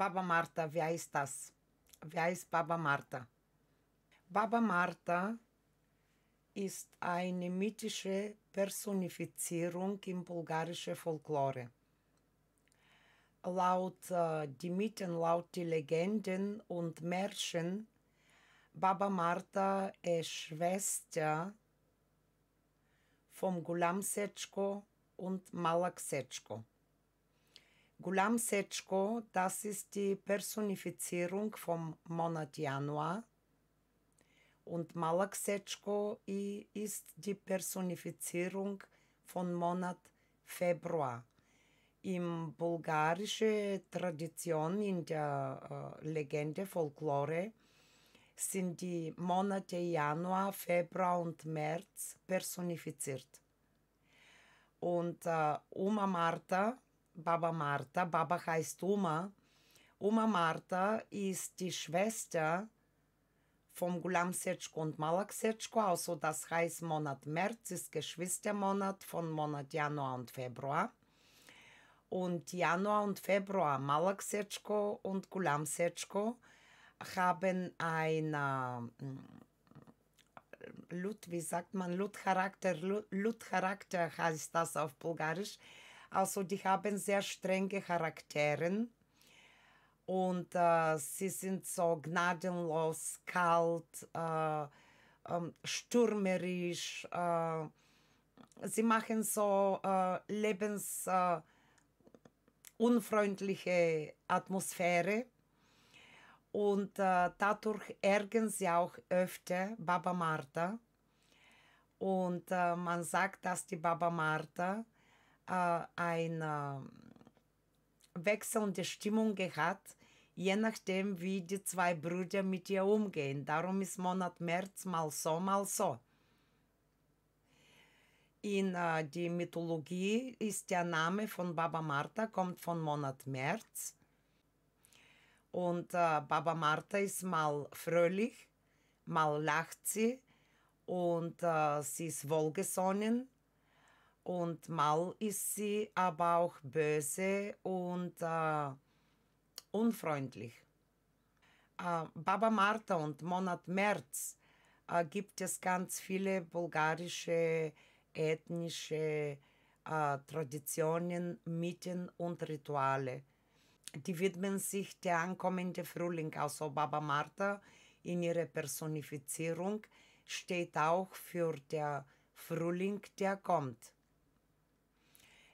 Baba Marta, wer ist das? Wer ist Baba Marta? Baba Marta ist eine mythische Personifizierung im bulgarischen Folklore. Laut äh, die Mythen, laut die Legenden und Märchen, Baba Marta ist Schwester vom Gulam Sečko und Malak Sečko. Gulam Sečko, das ist die Personifizierung vom Monat Januar. Und Malak Sečko ist die Personifizierung von Monat Februar. Im bulgarischen Tradition, in der äh, Legende, Folklore, sind die Monate Januar, Februar und März personifiziert. Und äh, Oma Marta, Baba Martha. Baba heißt Oma. Oma Martha ist die Schwester vom Gulam Setschko und Malak Setschko, also das heißt Monat März ist Geschwistermonat von Monat Januar und Februar. Und Januar und Februar Malak Setschko und Gulam Setschko haben eine hm, Lut, wie sagt man, Lutcharakter, Lutcharakter heißt das auf Bulgarisch, also die haben sehr strenge Charaktere und äh, sie sind so gnadenlos, kalt, äh, ähm, stürmerisch. Äh, sie machen so äh, lebensunfreundliche äh, Atmosphäre. Und äh, dadurch ärgern sie auch öfter Baba Martha. Und man sagt, dass die Baba Martha äh, eine ähm, wechselnde Stimmung gehabt, je nachdem, wie die zwei Brüder mit ihr umgehen. Darum ist Monat März mal so, mal so. In äh, die Mythologie ist der Name von Baba Martha, kommt von Monat März. Und äh, Baba Martha ist mal fröhlich, mal lacht sie und äh, sie ist wohlgesonnen und mal ist sie aber auch böse und äh, unfreundlich. Äh, Baba Marta und Monat März äh, gibt es ganz viele bulgarische ethnische äh, Traditionen, Mythen und Rituale. Die widmen sich der ankommende Frühling, also Baba Marta in ihrer Personifizierung steht auch für der Frühling, der kommt.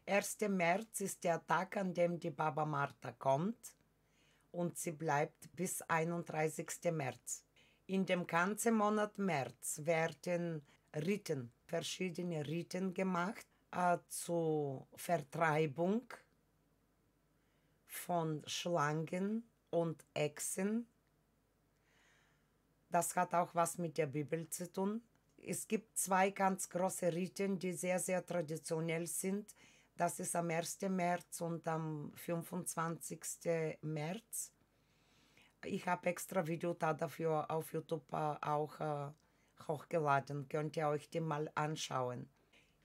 1. März ist der Tag, an dem die Baba Martha kommt und sie bleibt bis 31. März. In dem ganzen Monat März werden Riten, verschiedene Riten gemacht äh, zur Vertreibung von Schlangen und Echsen. Das hat auch was mit der Bibel zu tun. Es gibt zwei ganz große Riten, die sehr, sehr traditionell sind das ist am 1. März und am 25. März. Ich habe extra Video da dafür auf YouTube äh, auch äh, hochgeladen. Könnt ihr euch die mal anschauen.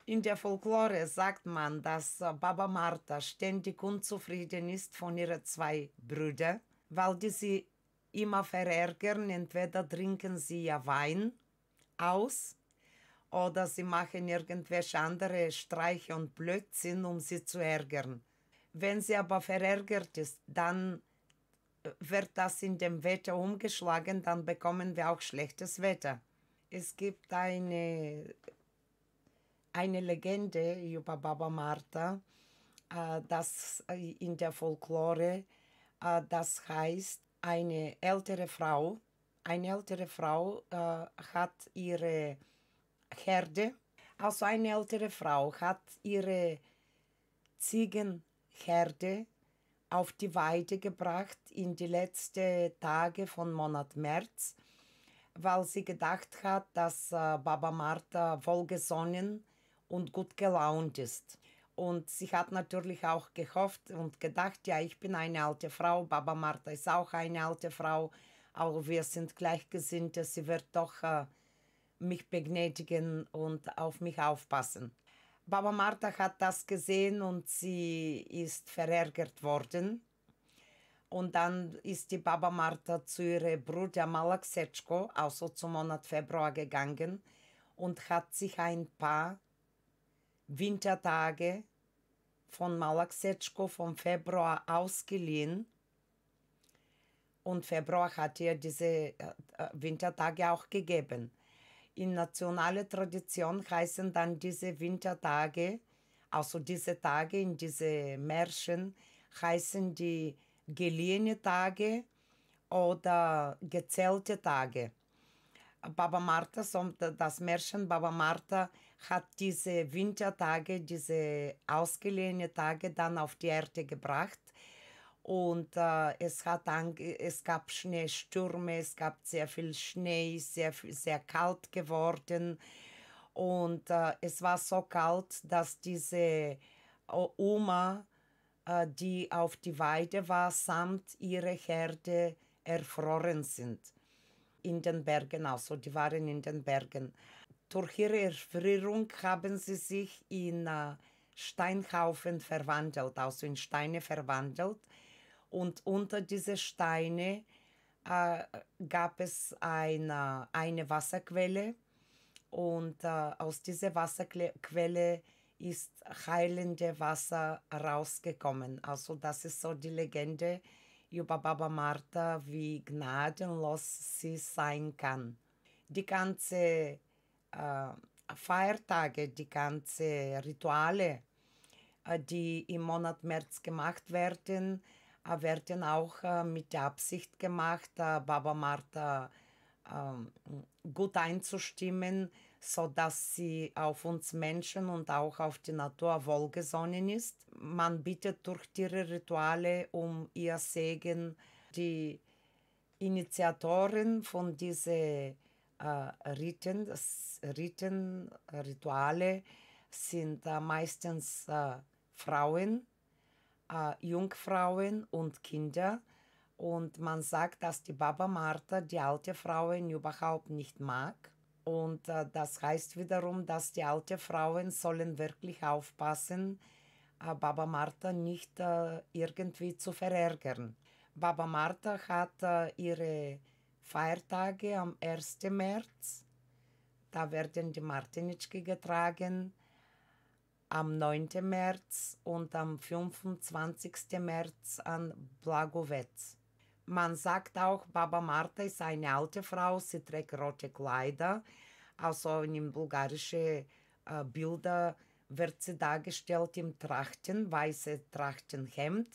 In der Folklore sagt man, dass äh, Baba Martha ständig unzufrieden ist von ihren zwei Brüdern, weil die sie immer verärgern. Entweder trinken sie ja Wein aus oder sie machen irgendwelche andere Streiche und Blödsinn, um sie zu ärgern. Wenn sie aber verärgert ist, dann äh, wird das in dem Wetter umgeschlagen, dann bekommen wir auch schlechtes Wetter. Es gibt eine, eine Legende über Baba Martha, äh, das äh, in der Folklore, das heißt, eine ältere Frau, eine ältere Frau hat ihre Herde. Also eine ältere Frau hat ihre Ziegenherde auf die Weide gebracht in die letzten Tage von Monat März, weil sie gedacht hat, dass äh, Baba Martha wohlgesonnen und gut gelaunt ist. Und sie hat natürlich auch gehofft und gedacht, ja, ich bin eine alte Frau, Baba Martha ist auch eine alte Frau, aber wir sind Gleichgesinnte, sie wird doch äh, mich begnädigen und auf mich aufpassen. Baba Martha hat das gesehen und sie ist verärgert worden. Und dann ist die Baba Martha zu ihrem Bruder Malak Sechko, also zum Monat Februar gegangen und hat sich ein paar Wintertage von Malak Sechko vom Februar ausgeliehen. Und Februar hat ihr diese äh, äh, Wintertage auch gegeben in nationaler Tradition heißen dann diese Wintertage, also diese Tage in diese Märchen, heißen die geliehene Tage oder gezählte Tage. Baba Martha, das Märchen Baba Martha hat diese Wintertage, diese ausgeliehene Tage dann auf die Erde gebracht und äh, es, hat an, es gab Schneestürme, es gab sehr viel Schnee, sehr, sehr kalt geworden. Und äh, es war so kalt, dass diese äh, Oma, äh, die auf die Weide war, samt ihrer Herde erfroren sind. In den Bergen, also die waren in den Bergen. Durch ihre Erfrierung haben sie sich in äh, Steinhaufen verwandelt, also in Steine verwandelt und unter diese Steine äh, gab es eine, eine Wasserquelle. Und äh, aus dieser Wasserquelle ist heilende Wasser rausgekommen. Also das ist so die Legende über Baba Martha, wie gnadenlos sie sein kann. Die ganze äh, Feiertage, die ganze Rituale, äh, die im Monat März gemacht werden, äh, werden auch äh, mit der Absicht gemacht, äh, Baba Martha ähm, gut einzustimmen, sodass sie auf uns Menschen und auch auf die Natur wohlgesonnen ist. Man bittet durch ihre Rituale um ihr Segen. Die Initiatoren von diesen äh, Riten, Riten, Rituale sind äh, meistens äh, Frauen äh, Jungfrauen und Kinder. Und man sagt, dass die Baba Martha die alte Frauen überhaupt nicht mag. Und äh, das heißt wiederum, dass die alte Frauen sollen wirklich aufpassen, äh, Baba Martha nicht äh, irgendwie zu verärgern. Baba Martha hat äh, ihre Feiertage am 1. März. Da werden die Martinitschke getragen am 9. März und am 25. März an Blagovets. Man sagt auch, Baba Marta ist eine alte Frau, sie trägt rote Kleider. Also in bulgarischen äh, Bildern wird sie dargestellt im Trachten, weiße Trachtenhemd,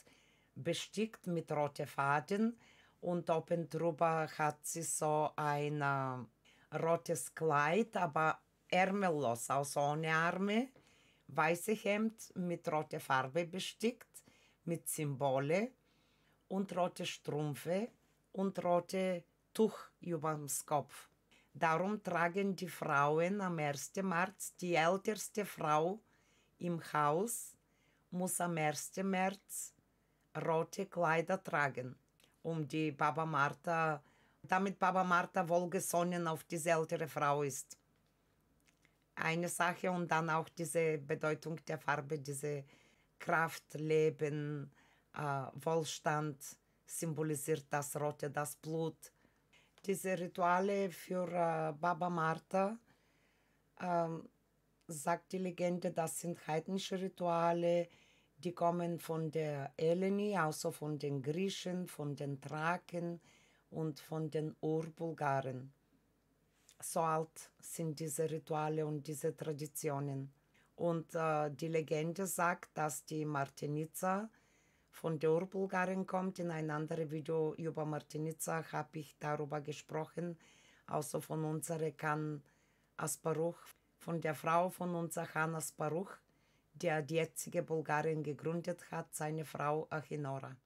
bestickt mit roten Faden und oben drüber hat sie so ein äh, rotes Kleid, aber ärmellos, also ohne Arme weiße Hemd mit roter Farbe bestickt, mit Symbole und rote Strümpfe und rote Tuch über dem Kopf. Darum tragen die Frauen am 1. März, die älteste Frau im Haus muss am 1. März rote Kleider tragen, um die Baba Martha, damit Baba Martha wohlgesonnen auf diese ältere Frau ist eine Sache und dann auch diese Bedeutung der Farbe, diese Kraft, Leben, äh, Wohlstand symbolisiert das Rote, das Blut. Diese Rituale für äh, Baba Martha, äh, sagt die Legende, das sind heidnische Rituale, die kommen von der Eleni, also von den Griechen, von den Thraken und von den Urbulgaren so alt sind diese Rituale und diese Traditionen. Und äh, die Legende sagt, dass die Martinica von der Urbulgarin kommt. In ein anderes Video über Martinica habe ich darüber gesprochen. Außer also von unserer Kan Asparuch, von der Frau von unserer Kan Asparuch, der die jetzige Bulgarin gegründet hat, seine Frau Achinora.